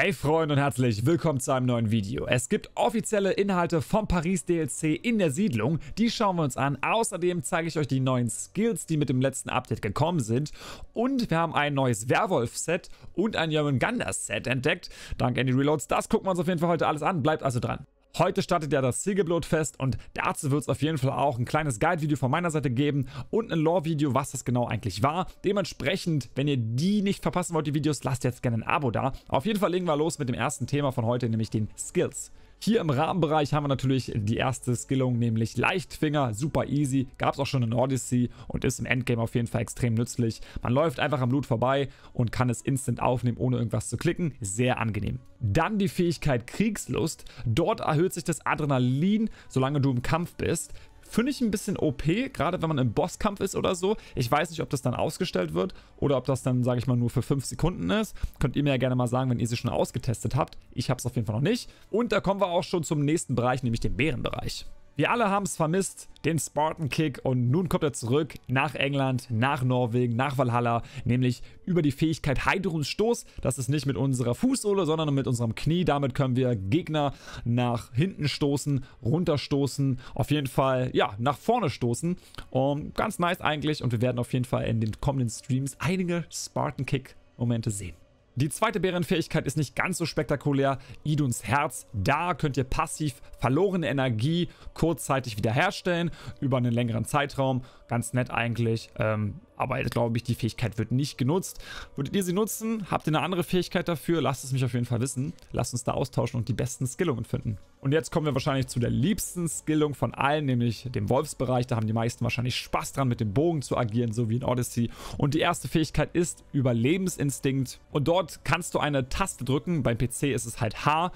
Hey Freunde und herzlich willkommen zu einem neuen Video. Es gibt offizielle Inhalte vom Paris DLC in der Siedlung, die schauen wir uns an. Außerdem zeige ich euch die neuen Skills, die mit dem letzten Update gekommen sind. Und wir haben ein neues Werwolf-Set und ein German Gander-Set entdeckt. Dank Andy Reloads, das gucken wir uns auf jeden Fall heute alles an. Bleibt also dran. Heute startet ja das Siegelblut-Fest und dazu wird es auf jeden Fall auch ein kleines Guide-Video von meiner Seite geben und ein Lore-Video, was das genau eigentlich war. Dementsprechend, wenn ihr die nicht verpassen wollt, die Videos, lasst jetzt gerne ein Abo da. Auf jeden Fall legen wir los mit dem ersten Thema von heute, nämlich den Skills. Hier im Rahmenbereich haben wir natürlich die erste Skillung, nämlich Leichtfinger, super easy, gab es auch schon in Odyssey und ist im Endgame auf jeden Fall extrem nützlich. Man läuft einfach am Loot vorbei und kann es instant aufnehmen, ohne irgendwas zu klicken, sehr angenehm. Dann die Fähigkeit Kriegslust, dort erhöht sich das Adrenalin, solange du im Kampf bist. Finde ich ein bisschen OP, gerade wenn man im Bosskampf ist oder so. Ich weiß nicht, ob das dann ausgestellt wird oder ob das dann, sage ich mal, nur für 5 Sekunden ist. Könnt ihr mir ja gerne mal sagen, wenn ihr sie schon ausgetestet habt. Ich habe es auf jeden Fall noch nicht. Und da kommen wir auch schon zum nächsten Bereich, nämlich dem Bärenbereich. Wir alle haben es vermisst, den Spartan Kick und nun kommt er zurück nach England, nach Norwegen, nach Valhalla, nämlich über die Fähigkeit Heidruns Stoß. Das ist nicht mit unserer Fußsohle, sondern mit unserem Knie. Damit können wir Gegner nach hinten stoßen, runterstoßen, auf jeden Fall, ja, nach vorne stoßen. Um, ganz nice eigentlich und wir werden auf jeden Fall in den kommenden Streams einige Spartan Kick Momente sehen. Die zweite Bärenfähigkeit ist nicht ganz so spektakulär. Iduns Herz, da könnt ihr passiv verlorene Energie kurzzeitig wiederherstellen über einen längeren Zeitraum. Ganz nett eigentlich. Ähm, aber jetzt glaube ich, die Fähigkeit wird nicht genutzt. Würdet ihr sie nutzen? Habt ihr eine andere Fähigkeit dafür? Lasst es mich auf jeden Fall wissen. Lasst uns da austauschen und die besten Skillungen finden. Und jetzt kommen wir wahrscheinlich zu der liebsten Skillung von allen, nämlich dem Wolfsbereich. Da haben die meisten wahrscheinlich Spaß dran, mit dem Bogen zu agieren, so wie in Odyssey. Und die erste Fähigkeit ist Überlebensinstinkt. Und dort kannst du eine Taste drücken. Beim PC ist es halt H.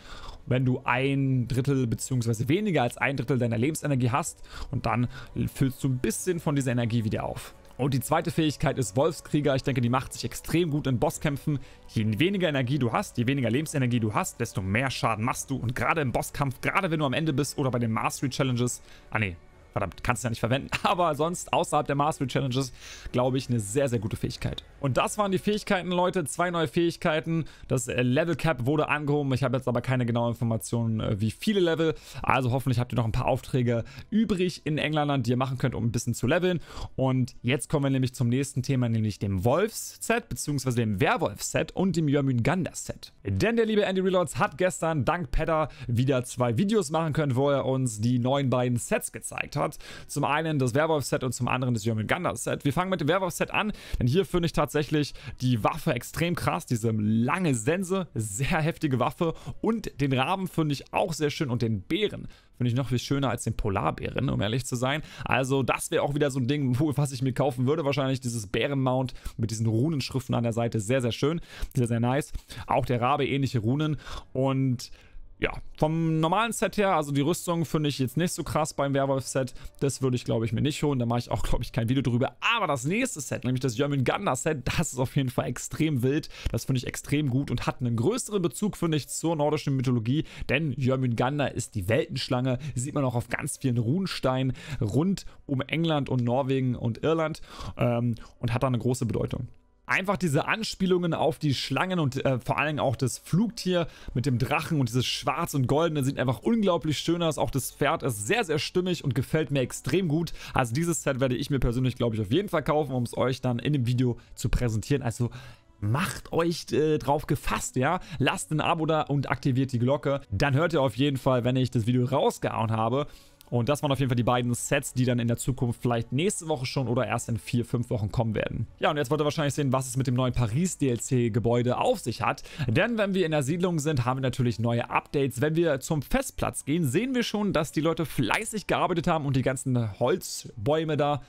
Wenn du ein Drittel bzw. weniger als ein Drittel deiner Lebensenergie hast und dann füllst du ein bisschen von dieser Energie wieder auf. Und die zweite Fähigkeit ist Wolfskrieger. Ich denke, die macht sich extrem gut in Bosskämpfen. Je weniger Energie du hast, je weniger Lebensenergie du hast, desto mehr Schaden machst du. Und gerade im Bosskampf, gerade wenn du am Ende bist oder bei den Mastery Challenges, ah nee, Verdammt, kannst du ja nicht verwenden. Aber sonst, außerhalb der Mastery Challenges, glaube ich, eine sehr, sehr gute Fähigkeit. Und das waren die Fähigkeiten, Leute. Zwei neue Fähigkeiten. Das äh, Level Cap wurde angehoben. Ich habe jetzt aber keine genauen Informationen, äh, wie viele Level. Also hoffentlich habt ihr noch ein paar Aufträge übrig in England, die ihr machen könnt, um ein bisschen zu leveln. Und jetzt kommen wir nämlich zum nächsten Thema, nämlich dem Wolfs-Set, beziehungsweise dem Werwolf-Set und dem Jörmungandr-Set. Denn der liebe Andy Reloads hat gestern dank Pedder wieder zwei Videos machen können, wo er uns die neuen beiden Sets gezeigt hat hat. Zum einen das Werwolf-Set und zum anderen das German Gundam-Set. Wir fangen mit dem Werwolf-Set an, denn hier finde ich tatsächlich die Waffe extrem krass. Diese lange Sense, sehr heftige Waffe und den Raben finde ich auch sehr schön und den Bären finde ich noch viel schöner als den Polarbären, um ehrlich zu sein. Also das wäre auch wieder so ein Ding, wo, was ich mir kaufen würde. Wahrscheinlich dieses Bärenmount mit diesen Runenschriften an der Seite. Sehr, sehr schön. Sehr, sehr nice. Auch der Rabe ähnliche Runen. Und ja, vom normalen Set her, also die Rüstung finde ich jetzt nicht so krass beim Werwolf-Set. Das würde ich, glaube ich, mir nicht holen. Da mache ich auch, glaube ich, kein Video drüber. Aber das nächste Set, nämlich das German Set, das ist auf jeden Fall extrem wild. Das finde ich extrem gut und hat einen größeren Bezug, finde ich, zur nordischen Mythologie. Denn German ist die Weltenschlange. Sieht man auch auf ganz vielen Runensteinen rund um England und Norwegen und Irland ähm, und hat da eine große Bedeutung einfach diese Anspielungen auf die Schlangen und äh, vor allem auch das Flugtier mit dem Drachen und dieses Schwarz und Goldene sieht einfach unglaublich schön aus. Auch das Pferd ist sehr, sehr stimmig und gefällt mir extrem gut. Also dieses Set werde ich mir persönlich, glaube ich, auf jeden Fall kaufen, um es euch dann in dem Video zu präsentieren. Also macht euch äh, drauf gefasst, ja? Lasst ein Abo da und aktiviert die Glocke. Dann hört ihr auf jeden Fall, wenn ich das Video rausgehauen habe, und das waren auf jeden Fall die beiden Sets, die dann in der Zukunft vielleicht nächste Woche schon oder erst in vier, fünf Wochen kommen werden. Ja, und jetzt wollt ihr wahrscheinlich sehen, was es mit dem neuen Paris-DLC-Gebäude auf sich hat. Denn wenn wir in der Siedlung sind, haben wir natürlich neue Updates. Wenn wir zum Festplatz gehen, sehen wir schon, dass die Leute fleißig gearbeitet haben und die ganzen Holzbäume da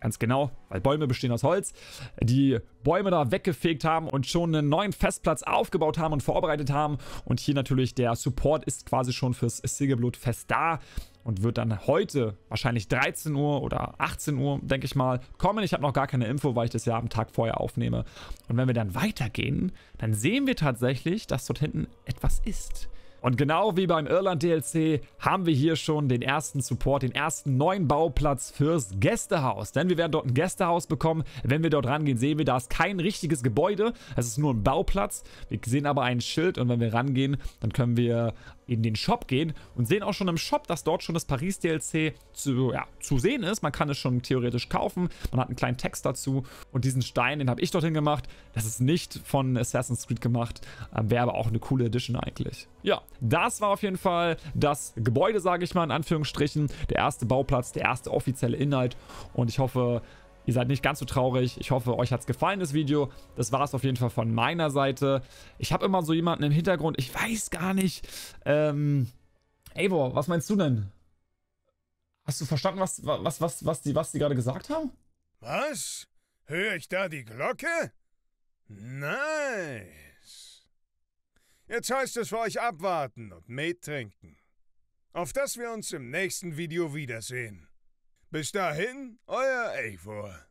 Ganz genau, weil Bäume bestehen aus Holz. Die Bäume da weggefegt haben und schon einen neuen Festplatz aufgebaut haben und vorbereitet haben. Und hier natürlich der Support ist quasi schon fürs Silgeblutfest da und wird dann heute wahrscheinlich 13 Uhr oder 18 Uhr, denke ich mal, kommen. Ich habe noch gar keine Info, weil ich das ja am Tag vorher aufnehme. Und wenn wir dann weitergehen, dann sehen wir tatsächlich, dass dort hinten etwas ist. Und genau wie beim Irland-DLC haben wir hier schon den ersten Support, den ersten neuen Bauplatz fürs Gästehaus. Denn wir werden dort ein Gästehaus bekommen. Wenn wir dort rangehen, sehen wir, da ist kein richtiges Gebäude. Es ist nur ein Bauplatz. Wir sehen aber ein Schild und wenn wir rangehen, dann können wir in den Shop gehen und sehen auch schon im Shop, dass dort schon das Paris-DLC zu, ja, zu sehen ist. Man kann es schon theoretisch kaufen. Man hat einen kleinen Text dazu. Und diesen Stein, den habe ich dorthin gemacht. Das ist nicht von Assassin's Creed gemacht. Wäre aber auch eine coole Edition eigentlich. Ja, das war auf jeden Fall das Gebäude, sage ich mal in Anführungsstrichen. Der erste Bauplatz, der erste offizielle Inhalt. Und ich hoffe, Ihr seid nicht ganz so traurig. Ich hoffe, euch hat es gefallen, das Video. Das war es auf jeden Fall von meiner Seite. Ich habe immer so jemanden im Hintergrund. Ich weiß gar nicht. Ähm, Eivor, was meinst du denn? Hast du verstanden, was, was, was, was, die, was die gerade gesagt haben? Was? Höre ich da die Glocke? Nein. Jetzt heißt es für euch abwarten und Met trinken. Auf dass wir uns im nächsten Video wiedersehen. Bis dahin, euer Eivor.